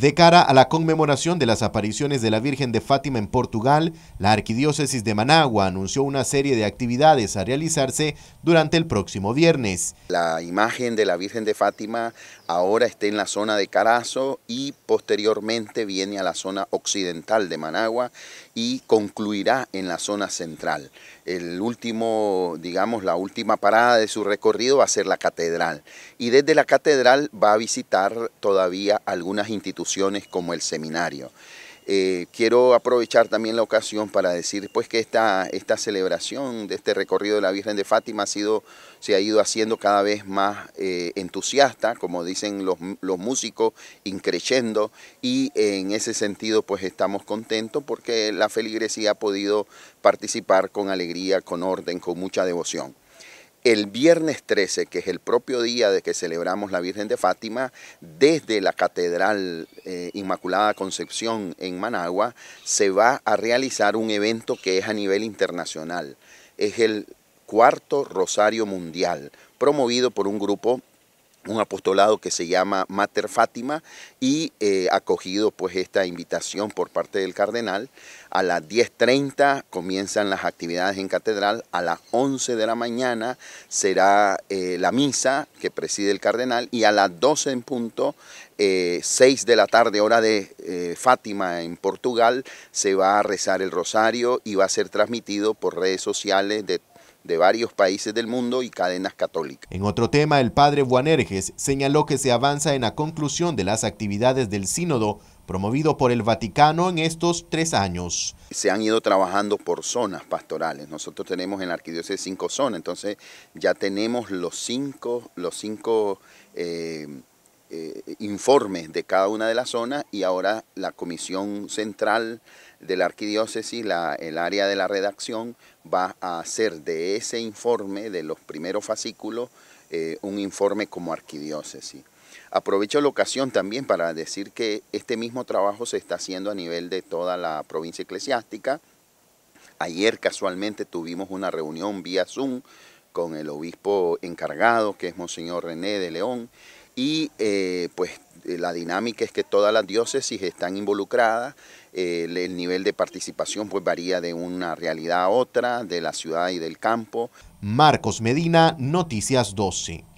De cara a la conmemoración de las apariciones de la Virgen de Fátima en Portugal, la Arquidiócesis de Managua anunció una serie de actividades a realizarse durante el próximo viernes. La imagen de la Virgen de Fátima ahora está en la zona de Carazo y posteriormente viene a la zona occidental de Managua y concluirá en la zona central. El último, digamos, la última parada de su recorrido va a ser la catedral y desde la catedral va a visitar todavía algunas instituciones como el seminario. Eh, quiero aprovechar también la ocasión para decir pues, que esta, celebración de este recorrido de la Virgen de Fátima ha se ha ido haciendo cada vez más eh, entusiasta, como dicen los, los músicos, increyendo, y eh, en ese sentido pues estamos contentos porque la feligresía ha podido participar con alegría, con orden, con mucha devoción el viernes 13, que es el propio día de que celebramos la Virgen de Fátima, desde la Catedral eh, Inmaculada Concepción en Managua, se va a realizar un evento que es a nivel internacional. Es el cuarto Rosario Mundial, promovido por un grupo un apostolado que se llama Mater Fátima y eh, acogido pues esta invitación por parte del cardenal. A las 10.30 comienzan las actividades en catedral, a las 11 de la mañana será eh, la misa que preside el cardenal y a las 12 en punto, 6 eh, de la tarde hora de Fátima en Portugal, se va a rezar el rosario y va a ser transmitido por redes sociales de de varios países del mundo y cadenas católicas. En otro tema, el padre Buanerges señaló que se avanza en la conclusión de las actividades del sínodo promovido por el Vaticano en estos tres años. Se han ido trabajando por zonas pastorales. Nosotros tenemos en la arquidiócesis cinco zonas, entonces ya tenemos los cinco, los cinco eh, eh, informes de cada una de las zonas y ahora la Comisión Central de la Arquidiócesis, la, el área de la redacción, va a hacer de ese informe, de los primeros fascículos, eh, un informe como arquidiócesis. Aprovecho la ocasión también para decir que este mismo trabajo se está haciendo a nivel de toda la provincia eclesiástica. Ayer casualmente tuvimos una reunión vía Zoom con el obispo encargado, que es Monseñor René de León, y eh, pues la dinámica es que todas las diócesis están involucradas, eh, el, nivel de participación pues varía de una realidad a otra, de la ciudad y del campo. Marcos Medina, Noticias 12.